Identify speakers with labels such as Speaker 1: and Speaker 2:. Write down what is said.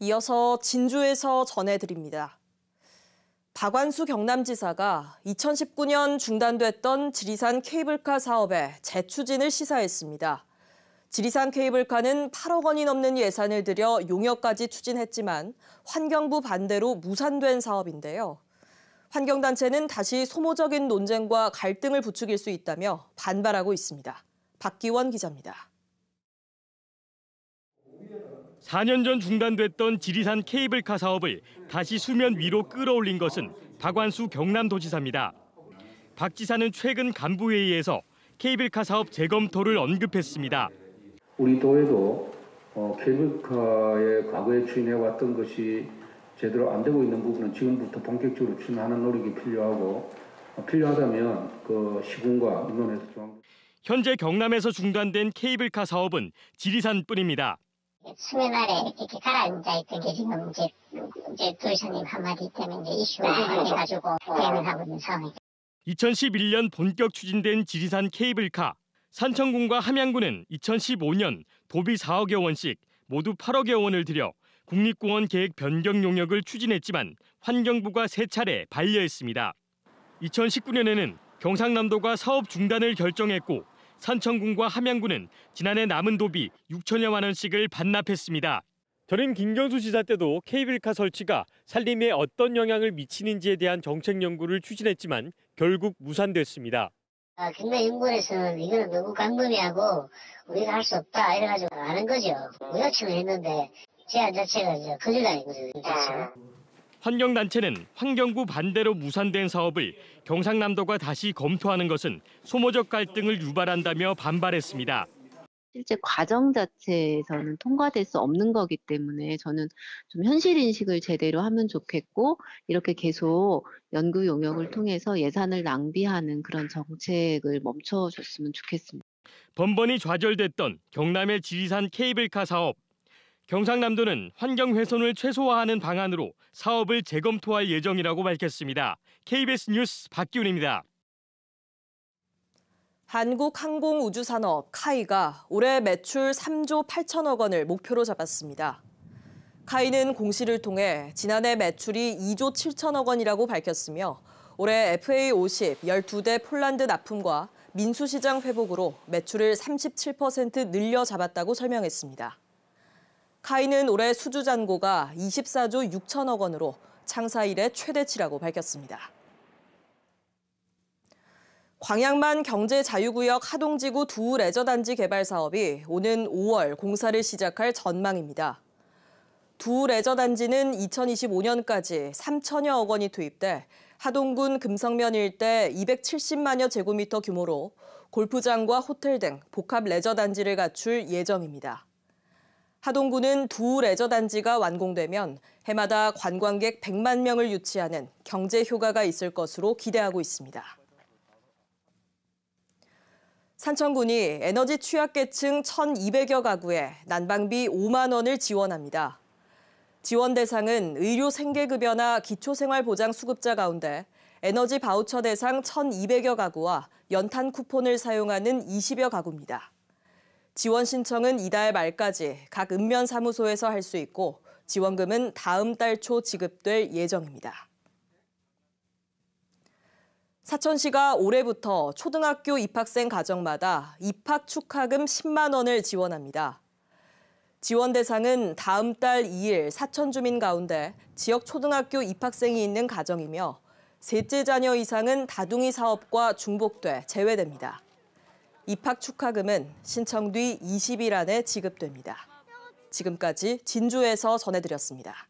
Speaker 1: 이어서 진주에서 전해드립니다. 박완수 경남지사가 2019년 중단됐던 지리산 케이블카 사업의 재추진을 시사했습니다. 지리산 케이블카는 8억 원이 넘는 예산을 들여 용역까지 추진했지만 환경부 반대로 무산된 사업인데요. 환경단체는 다시 소모적인 논쟁과 갈등을 부추길 수 있다며 반발하고 있습니다. 박기원 기자입니다.
Speaker 2: 4년 전 중단됐던 지리산 케이블카 사업을 다시 수면 위로 끌어올린 것은 박완수 경남도지사입니다. 박 지사는 최근 간부회의에서 케이블카 사업 재검토를 언급했습니다.
Speaker 1: 우리 도에도
Speaker 2: 어, 케이블카의 과거에 추진해왔던 것이 제대로 안 되고 있는 부분은 지금부터 본격적으로 추진하는 노력이 필요하고 필요하다면 그 시군과 의논해서 좀... 현재 경남에서 중단된 케이블카 사업은 지리산뿐입니다. 수면 아래 이렇게 가라앉아 있던 게 지금 이제 이제 도의님 한마디 때문에 이슈가 네, 네. 돼가지고 네. 대응 하고 있는 상황입니 2011년 본격 추진된 지리산 케이블카. 산천군과 함양군은 2015년 도비 4억여 원씩 모두 8억여 원을 들여 국립공원 계획 변경 용역을 추진했지만 환경부가 세 차례 반려했습니다. 2019년에는 경상남도가 사업 중단을 결정했고 산청군과 함양군은 지난해 남은 도비 6천여만 원씩을 반납했습니다. 전임 김경수 지사 때도 케이블카 설치가 산림에 어떤 영향을 미치는지에 대한 정책 연구를 추진했지만 결국 무산됐습니다. 아, 근데 인권에서는 이거는 너무 강범위하고 우리가 할 수 없다 이래가지고 안한 거죠. 무효청을 했는데 제안 자체가 거절당인 거죠. 환경단체는 환경부 반대로 무산된 사업을 경상남도가 다시 검토하는 것은 소모적 갈등을 유발한다며 반발했습니다.
Speaker 1: 실제 과정 자체에서는 통과될 수 없는 거기 때문에 저는 좀 현실 인식을 제대로 하면 좋겠고 이렇게 계속 연구 용역을 통해서 예산을 낭비하는 그런 정책을 멈춰줬으면 좋겠습니다.
Speaker 2: 번번이 좌절됐던 경남의 지리산 케이블카 사업 경상남도는 환경 훼손을 최소화하는 방안으로 사업을 재검토할 예정이라고 밝혔습니다. KBS 뉴스 박기훈입니다.
Speaker 1: 한국항공우주산업 카이가 올해 매출 3조 8천억 원을 목표로 잡았습니다. 카이는 공시를 통해 지난해 매출이 2조 7천억 원이라고 밝혔으며 올해 FA50 12대 폴란드 납품과 민수시장 회복으로 매출을 37% 늘려 잡았다고 설명했습니다. 카이는 올해 수주 잔고가 24조 6천억 원으로 창사 이래 최대치라고 밝혔습니다. 광양만 경제자유구역 하동지구 두 레저단지 개발 사업이 오는 5월 공사를 시작할 전망입니다. 두 레저단지는 2025년까지 3천여억 원이 투입돼 하동군 금성면 일대 270만여 제곱미터 규모로 골프장과 호텔 등 복합 레저단지를 갖출 예정입니다. 하동구는 두 레저 단지가 완공되면 해마다 관광객 100만 명을 유치하는 경제 효과가 있을 것으로 기대하고 있습니다. 산천군이 에너지 취약계층 1,200여 가구에 난방비 5만 원을 지원합니다. 지원 대상은 의료 생계급여나 기초생활보장 수급자 가운데 에너지 바우처 대상 1,200여 가구와 연탄 쿠폰을 사용하는 20여 가구입니다. 지원 신청은 이달 말까지 각 읍면 사무소에서 할 수 있고 지원금은 다음 달 초 지급될 예정입니다. 사천시가 올해부터 초등학교 입학생 가정마다 입학 축하금 10만 원을 지원합니다. 지원 대상은 다음 달 2일 사천 주민 가운데 지역 초등학교 입학생이 있는 가정이며 셋째 자녀 이상은 다둥이 사업과 중복돼 제외됩니다. 입학 축하금은 신청 뒤 20일 안에 지급됩니다. 지금까지 진주에서 전해드렸습니다.